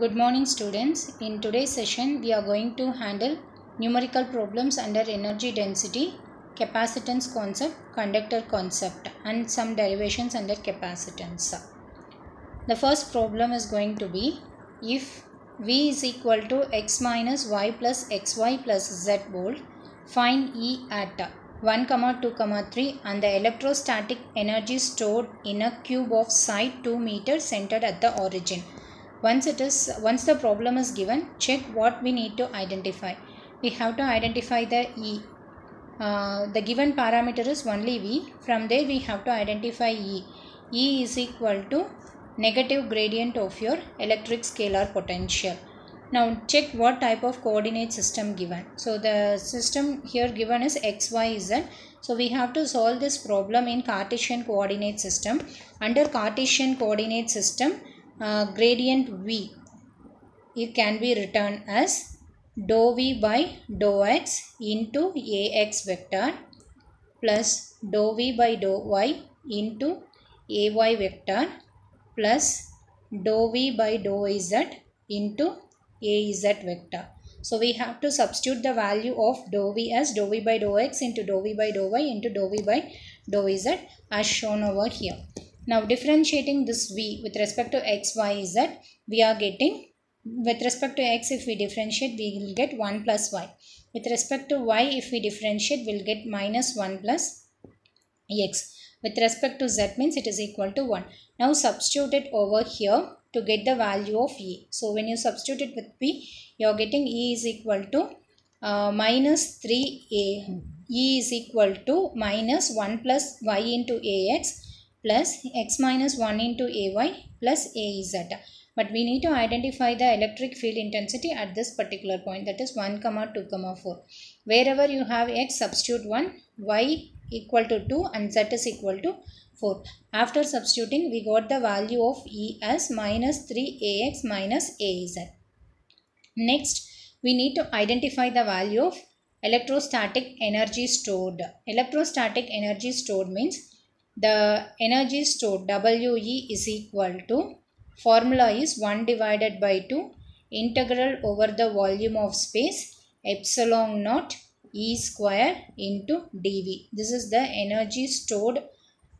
Good morning students. In today's session we are going to handle numerical problems under energy density, capacitance concept, conductor concept and some derivations under capacitance. The first problem is going to be if V is equal to x minus y plus xy plus z volt, find E at 1, comma 2, comma 3 and the electrostatic energy stored in a cube of side 2 meter centered at the origin once it is once the problem is given check what we need to identify we have to identify the e uh, the given parameter is only v from there we have to identify e e is equal to negative gradient of your electric scalar potential now check what type of coordinate system given so the system here given is x y z so we have to solve this problem in cartesian coordinate system under cartesian coordinate system uh, gradient V it can be written as dou V by dou X into AX vector plus dou V by dou Y into AY vector plus dou V by dou Z into AZ vector. So we have to substitute the value of dou V as dou V by dou X into dou V by dou Y into dou V by dou Z as shown over here. Now differentiating this v with respect to x, y, z, we are getting with respect to x if we differentiate we will get 1 plus y. With respect to y if we differentiate we will get minus 1 plus x. With respect to z means it is equal to 1. Now substitute it over here to get the value of e. So when you substitute it with p you are getting e is equal to uh, minus 3a. e is equal to minus 1 plus y into ax plus x minus 1 into ay plus az. But we need to identify the electric field intensity at this particular point that is 1 comma 2 comma 4. Wherever you have x substitute 1, y equal to 2 and z is equal to 4. After substituting we got the value of E as minus 3ax minus az. Next we need to identify the value of electrostatic energy stored. Electrostatic energy stored means the energy stored WE is equal to formula is 1 divided by 2 integral over the volume of space epsilon naught E square into dV. This is the energy stored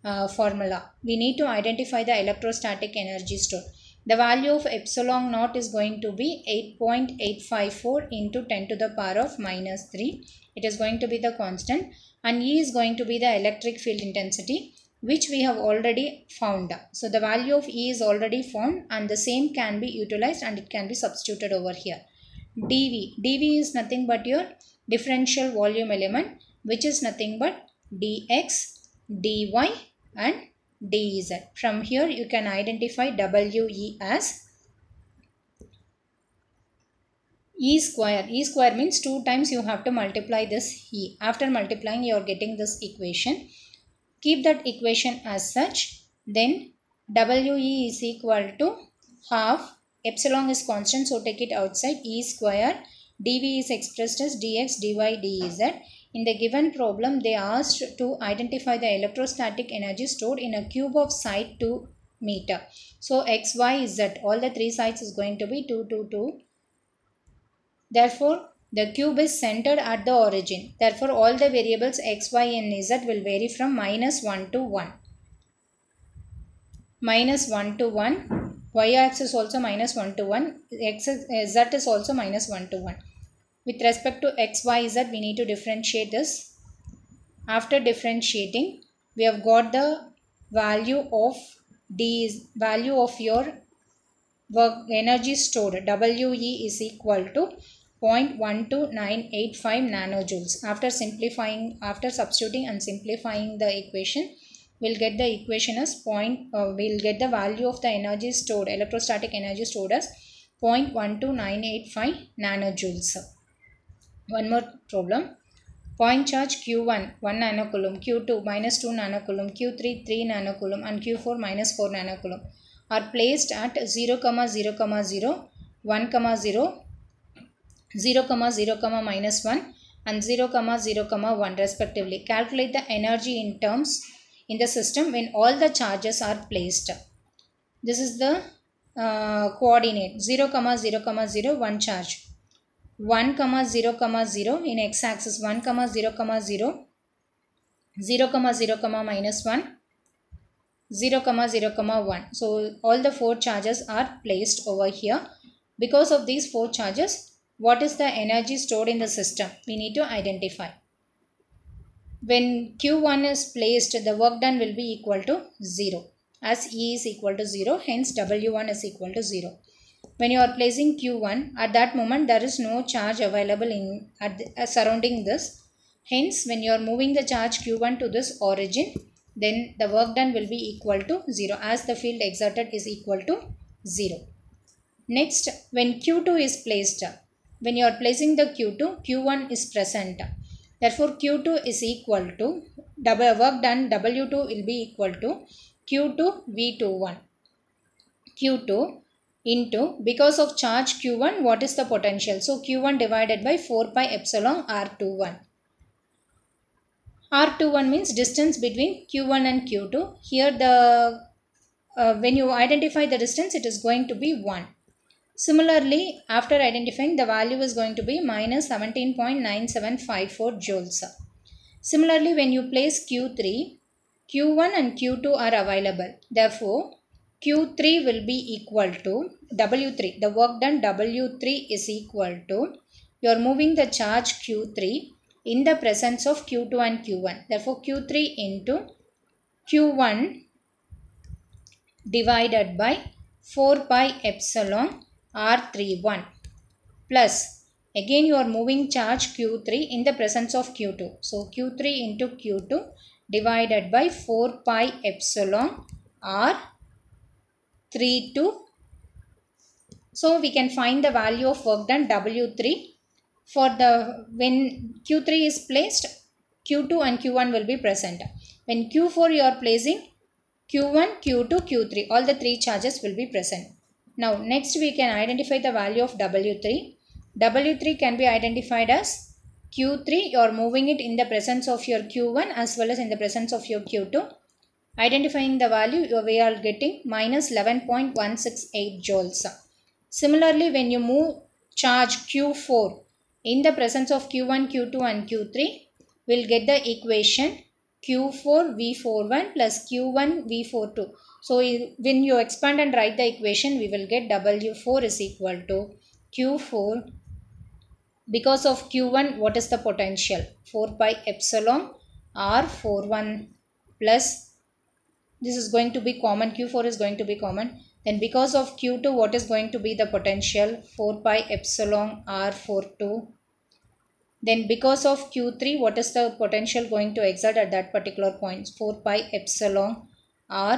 uh, formula. We need to identify the electrostatic energy stored. The value of epsilon naught is going to be 8.854 into 10 to the power of minus 3. It is going to be the constant and E is going to be the electric field intensity which we have already found. So the value of E is already found and the same can be utilized and it can be substituted over here. dV. dV is nothing but your differential volume element which is nothing but dx, dy and dz. From here you can identify we as e square. e square means 2 times you have to multiply this e. After multiplying you are getting this equation Keep that equation as such. Then WE is equal to half. Epsilon is constant so take it outside. E square. dV is expressed as dx, dy, dz. In the given problem, they asked to identify the electrostatic energy stored in a cube of side 2 meter. So x, y, z, all the three sides is going to be 2, 2, 2. Therefore, the cube is centered at the origin. Therefore, all the variables x, y and z will vary from minus 1 to 1. Minus 1 to 1. y axis also minus 1 to 1. X, z is also minus 1 to 1. With respect to x, y, z, we need to differentiate this. After differentiating, we have got the value of d value of your work energy stored we is equal to 0.12985 nanojoules. After simplifying, after substituting and simplifying the equation, we'll get the equation as point, uh, we'll get the value of the energy stored, electrostatic energy stored as 0.12985 nanojoules. One more problem. Point charge Q1 1 nanocoulomb, Q2 minus 2 nanocoulomb, Q3 3 nanocoulomb and Q4 minus 4 nanocoulomb are placed at 0, 0, 0, 1, 0, 0 comma 0 comma minus 1 and 0 comma 0 comma 1 respectively. Calculate the energy in terms in the system when all the charges are placed. This is the uh, coordinate 0 comma 0 comma 0 1 charge 1 comma 0 comma 0 in x axis 1 comma 0 comma 0 0 comma 0 comma minus 1 0 comma 0 comma 1 so all the four charges are placed over here because of these four charges what is the energy stored in the system we need to identify when q1 is placed the work done will be equal to 0 as e is equal to 0 hence w1 is equal to 0 when you are placing q1 at that moment there is no charge available in at the, uh, surrounding this hence when you are moving the charge q1 to this origin then the work done will be equal to 0 as the field exerted is equal to 0 next when q2 is placed when you are placing the q2 q1 is present therefore q2 is equal to double work done w2 will be equal to q2 v21 q2 into because of charge q1 what is the potential so q1 divided by 4 pi epsilon r21 r21 means distance between q1 and q2 here the uh, when you identify the distance it is going to be 1 Similarly, after identifying the value is going to be minus 17.9754 joules. Similarly, when you place Q3, Q1 and Q2 are available. Therefore, Q3 will be equal to W3. The work done W3 is equal to, you are moving the charge Q3 in the presence of Q2 and Q1. Therefore, Q3 into Q1 divided by 4 pi epsilon R31 plus again you are moving charge Q3 in the presence of Q2. So Q3 into Q2 divided by 4 pi epsilon R32. So we can find the value of work done W3 for the when Q3 is placed Q2 and Q1 will be present. When Q4 you are placing Q1, Q2, Q3 all the three charges will be present. Now next we can identify the value of W3. W3 can be identified as Q3 you are moving it in the presence of your Q1 as well as in the presence of your Q2. Identifying the value we are getting minus 11.168 joules. Similarly when you move charge Q4 in the presence of Q1, Q2 and Q3 we will get the equation Q4 V41 plus Q1 V42. So when you expand and write the equation, we will get W4 is equal to Q4 because of Q1 what is the potential 4 pi epsilon R41 plus this is going to be common Q4 is going to be common then because of Q2 what is going to be the potential 4 pi epsilon R42 then because of q3 what is the potential going to exert at that particular point 4 pi epsilon r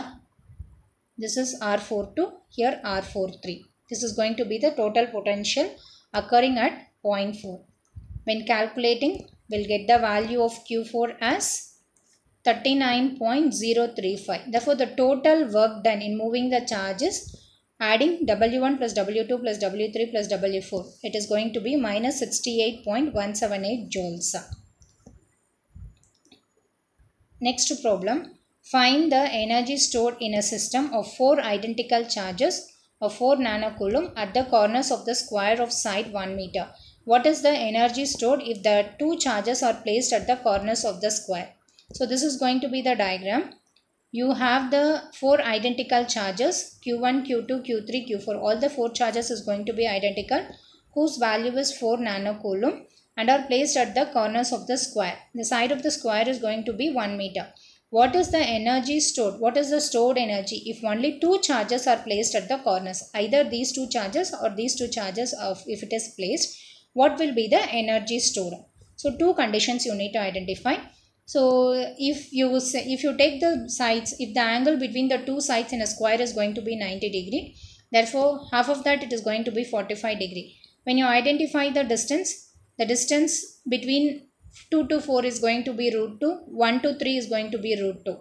this is r42 here r43 this is going to be the total potential occurring at 0.4 when calculating we'll get the value of q4 as 39.035 therefore the total work done in moving the charges. is adding W1 plus W2 plus W3 plus W4. It is going to be minus 68.178 joules. Next problem. Find the energy stored in a system of four identical charges of 4 nanocoulomb at the corners of the square of side 1 meter. What is the energy stored if the two charges are placed at the corners of the square? So this is going to be the diagram you have the four identical charges q1 q2 q3 q4 all the four charges is going to be identical whose value is 4 nanocoulomb and are placed at the corners of the square the side of the square is going to be 1 meter what is the energy stored what is the stored energy if only two charges are placed at the corners either these two charges or these two charges of if it is placed what will be the energy stored so two conditions you need to identify so if you say if you take the sides if the angle between the two sides in a square is going to be 90 degree therefore half of that it is going to be 45 degree when you identify the distance the distance between 2 to 4 is going to be root 2 1 to 3 is going to be root 2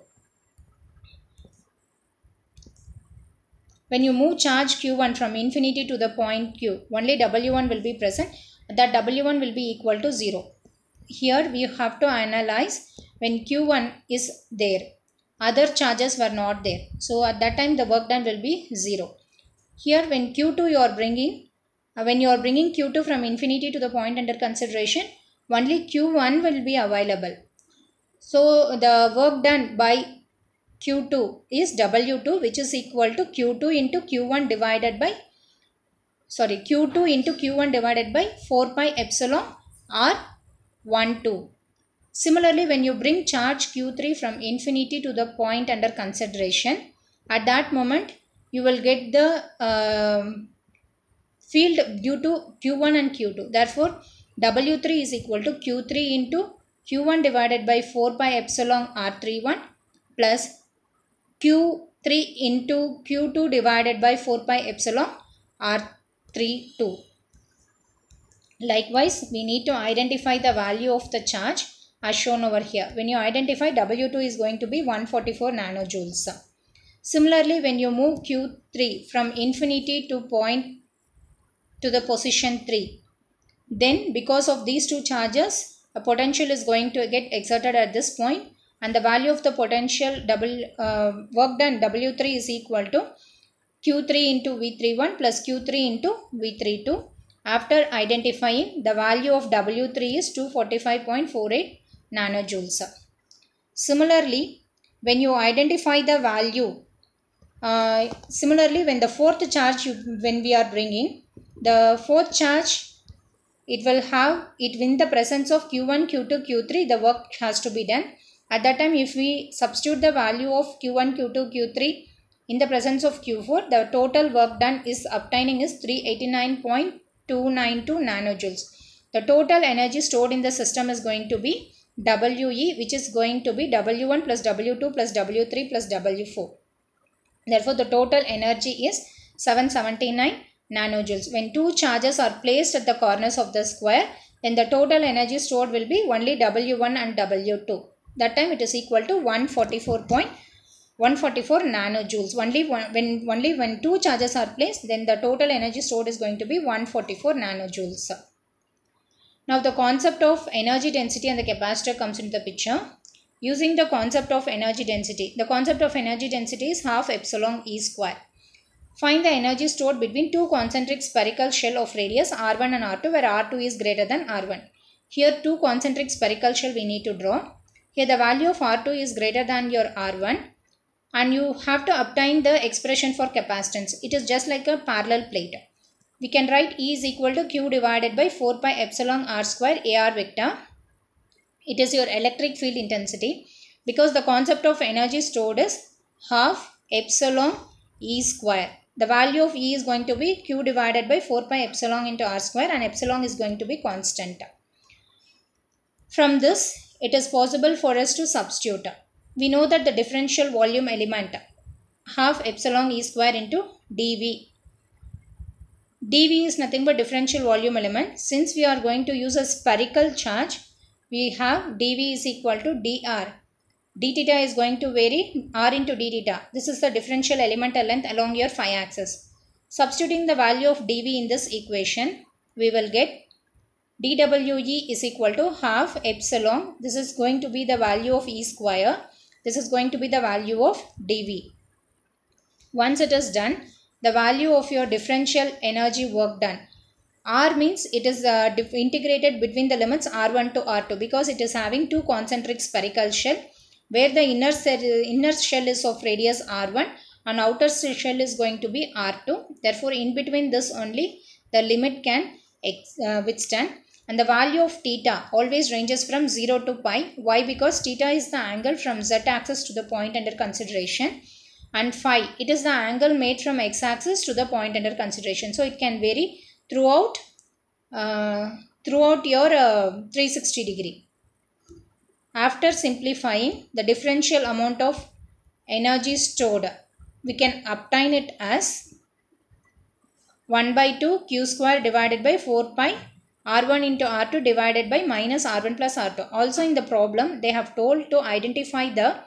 when you move charge q1 from infinity to the point q only w1 will be present that w1 will be equal to 0 here we have to analyze when Q1 is there. Other charges were not there. So at that time the work done will be 0. Here when Q2 you are bringing, uh, when you are bringing Q2 from infinity to the point under consideration, only Q1 will be available. So the work done by Q2 is W2 which is equal to Q2 into Q1 divided by sorry Q2 into Q1 divided by 4 pi epsilon r 1, 2. Similarly, when you bring charge Q3 from infinity to the point under consideration, at that moment you will get the uh, field due to Q1 and Q2. Therefore, W3 is equal to Q3 into Q1 divided by 4 by epsilon R31 plus Q3 into Q2 divided by 4 pi epsilon R32. Likewise, we need to identify the value of the charge as shown over here. When you identify W2 is going to be 144 nanojoules. Similarly, when you move Q3 from infinity to point to the position 3, then because of these two charges, a potential is going to get exerted at this point and the value of the potential double uh, work done W3 is equal to Q3 into V31 plus Q3 into V32 after identifying, the value of W3 is 245.48 nanojoules. Similarly, when you identify the value, uh, similarly when the fourth charge, you, when we are bringing, the fourth charge, it will have, it in the presence of Q1, Q2, Q3, the work has to be done. At that time, if we substitute the value of Q1, Q2, Q3 in the presence of Q4, the total work done is obtaining is 389. 292 nanojoules. The total energy stored in the system is going to be WE which is going to be W1 plus W2 plus W3 plus W4. Therefore, the total energy is 779 nanojoules. When two charges are placed at the corners of the square, then the total energy stored will be only W1 and W2. That time it is equal to 144.5 144 nanojoules only one, when only when two charges are placed then the total energy stored is going to be 144 nanojoules now the concept of energy density and the capacitor comes into the picture using the concept of energy density the concept of energy density is half epsilon e square find the energy stored between two concentric spherical shell of radius r1 and r2 where r2 is greater than r1 here two concentric spherical shell we need to draw here the value of r2 is greater than your r1 and you have to obtain the expression for capacitance. It is just like a parallel plate. We can write E is equal to Q divided by 4 pi epsilon r square AR vector. It is your electric field intensity because the concept of energy stored is half epsilon E square. The value of E is going to be Q divided by 4 pi epsilon into r square and epsilon is going to be constant. From this, it is possible for us to substitute we know that the differential volume element half epsilon e square into dV. dV is nothing but differential volume element. Since we are going to use a spherical charge, we have dV is equal to dr. d theta is going to vary r into d theta. This is the differential elemental length along your phi axis. Substituting the value of dV in this equation, we will get dwe is equal to half epsilon. This is going to be the value of e square this is going to be the value of dV. Once it is done, the value of your differential energy work done. R means it is uh, integrated between the limits R1 to R2 because it is having two concentric spherical shell where the inner, inner shell is of radius R1 and outer shell is going to be R2. Therefore, in between this only the limit can uh, withstand and the value of theta always ranges from 0 to pi. Why? Because theta is the angle from z axis to the point under consideration and phi it is the angle made from x axis to the point under consideration. So it can vary throughout uh, throughout your uh, 360 degree. After simplifying the differential amount of energy stored we can obtain it as 1 by 2 q square divided by 4 pi r1 into r2 divided by minus r1 plus r2. Also in the problem, they have told to identify the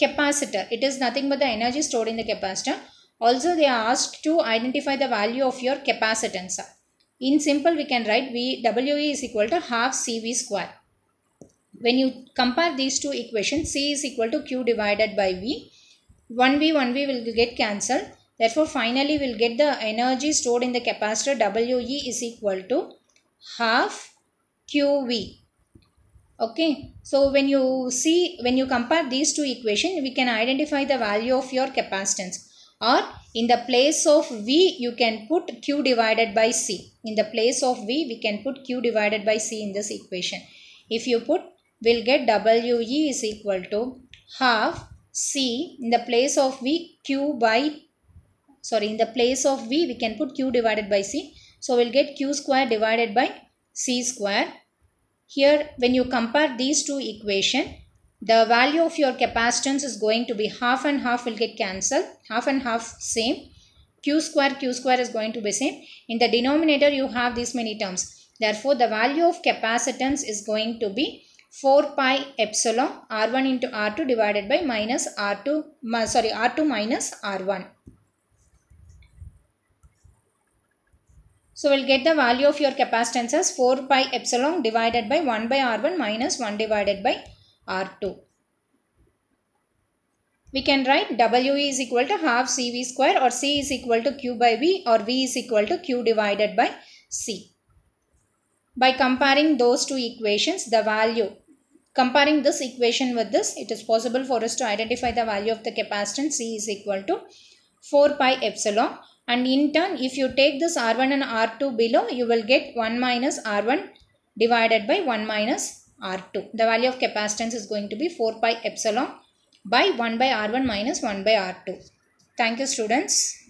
capacitor. It is nothing but the energy stored in the capacitor. Also they are asked to identify the value of your capacitance. In simple, we can write V WE is equal to half CV square. When you compare these two equations, C is equal to Q divided by V. 1V, 1V will get cancelled. Therefore, finally, we will get the energy stored in the capacitor WE is equal to half QV. Okay, so when you see, when you compare these two equations, we can identify the value of your capacitance or in the place of V, you can put Q divided by C. In the place of V, we can put Q divided by C in this equation. If you put, we'll get WE is equal to half C in the place of V, Q by, sorry, in the place of V, we can put Q divided by C so we'll get q square divided by c square. Here when you compare these two equation, the value of your capacitance is going to be half and half will get cancelled. Half and half same. q square q square is going to be same. In the denominator you have these many terms. Therefore the value of capacitance is going to be 4 pi epsilon r1 into r2 divided by minus r2 sorry r2 minus r1 So we'll get the value of your capacitance as 4 pi epsilon divided by 1 by R1 minus 1 divided by R2. We can write W is equal to half CV square or C is equal to Q by V or V is equal to Q divided by C. By comparing those two equations, the value, comparing this equation with this, it is possible for us to identify the value of the capacitance C is equal to 4 pi epsilon and in turn if you take this r1 and r2 below you will get 1 minus r1 divided by 1 minus r2. The value of capacitance is going to be 4 pi epsilon by 1 by r1 minus 1 by r2. Thank you students.